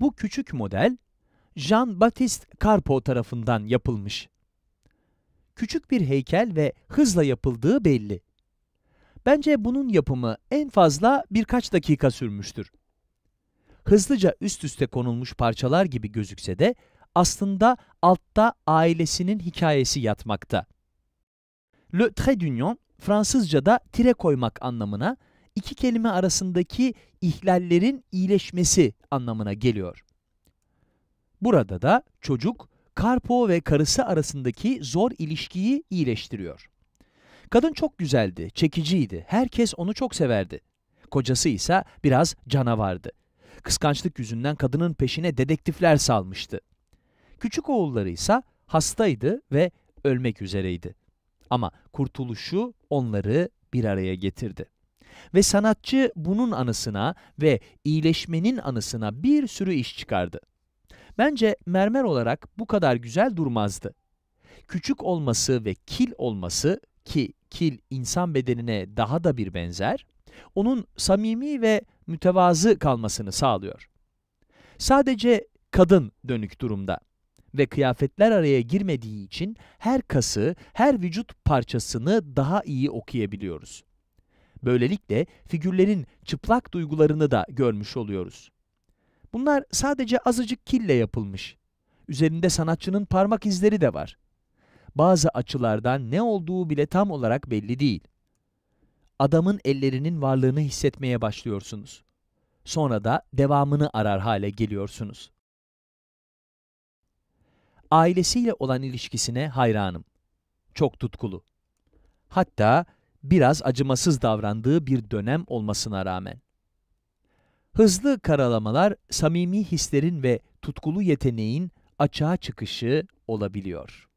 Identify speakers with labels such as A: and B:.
A: Bu küçük model Jean-Baptiste Carpo tarafından yapılmış. Küçük bir heykel ve hızla yapıldığı belli. Bence bunun yapımı en fazla birkaç dakika sürmüştür. Hızlıca üst üste konulmuş parçalar gibi gözükse de aslında altta ailesinin hikayesi yatmakta. Le trait d'union Fransızca'da tire koymak anlamına iki kelime arasındaki ihlallerin iyileşmesi anlamına geliyor. Burada da çocuk, Karpo ve karısı arasındaki zor ilişkiyi iyileştiriyor. Kadın çok güzeldi, çekiciydi, herkes onu çok severdi. Kocası ise biraz canavardı. Kıskançlık yüzünden kadının peşine dedektifler salmıştı. Küçük oğulları ise hastaydı ve ölmek üzereydi. Ama kurtuluşu onları bir araya getirdi. Ve sanatçı bunun anısına ve iyileşmenin anısına bir sürü iş çıkardı. Bence mermer olarak bu kadar güzel durmazdı. Küçük olması ve kil olması ki kil insan bedenine daha da bir benzer, onun samimi ve mütevazı kalmasını sağlıyor. Sadece kadın dönük durumda ve kıyafetler araya girmediği için her kası, her vücut parçasını daha iyi okuyabiliyoruz. Böylelikle figürlerin çıplak duygularını da görmüş oluyoruz. Bunlar sadece azıcık kille yapılmış. Üzerinde sanatçının parmak izleri de var. Bazı açılardan ne olduğu bile tam olarak belli değil. Adamın ellerinin varlığını hissetmeye başlıyorsunuz. Sonra da devamını arar hale geliyorsunuz. Ailesiyle olan ilişkisine hayranım. Çok tutkulu. Hatta biraz acımasız davrandığı bir dönem olmasına rağmen. Hızlı karalamalar samimi hislerin ve tutkulu yeteneğin açığa çıkışı olabiliyor.